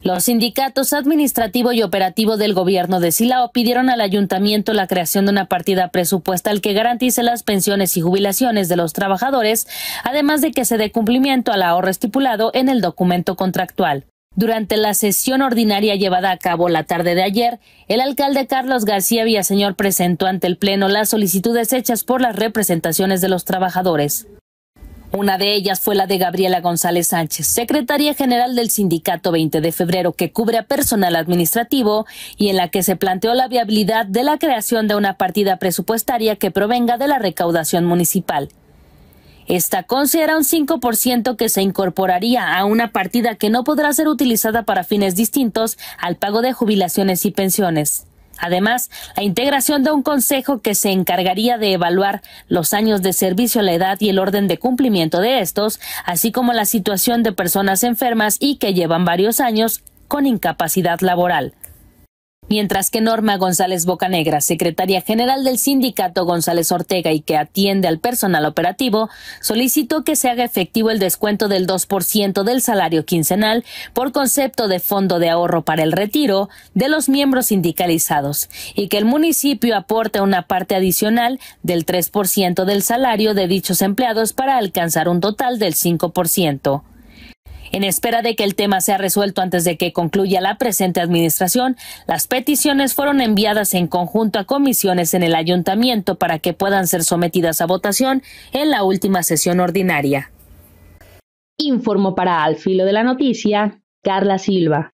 Los sindicatos administrativo y operativo del gobierno de Silao pidieron al ayuntamiento la creación de una partida presupuestal que garantice las pensiones y jubilaciones de los trabajadores, además de que se dé cumplimiento al ahorro estipulado en el documento contractual. Durante la sesión ordinaria llevada a cabo la tarde de ayer, el alcalde Carlos García Villaseñor presentó ante el Pleno las solicitudes hechas por las representaciones de los trabajadores. Una de ellas fue la de Gabriela González Sánchez, secretaria general del sindicato 20 de febrero que cubre a personal administrativo y en la que se planteó la viabilidad de la creación de una partida presupuestaria que provenga de la recaudación municipal. Esta considera un 5% que se incorporaría a una partida que no podrá ser utilizada para fines distintos al pago de jubilaciones y pensiones. Además, la integración de un consejo que se encargaría de evaluar los años de servicio, la edad y el orden de cumplimiento de estos, así como la situación de personas enfermas y que llevan varios años con incapacidad laboral. Mientras que Norma González Bocanegra, secretaria general del sindicato González Ortega y que atiende al personal operativo, solicitó que se haga efectivo el descuento del 2% del salario quincenal por concepto de fondo de ahorro para el retiro de los miembros sindicalizados y que el municipio aporte una parte adicional del 3% del salario de dichos empleados para alcanzar un total del 5%. En espera de que el tema sea resuelto antes de que concluya la presente administración, las peticiones fueron enviadas en conjunto a comisiones en el ayuntamiento para que puedan ser sometidas a votación en la última sesión ordinaria. Informo para Al Filo de la Noticia, Carla Silva.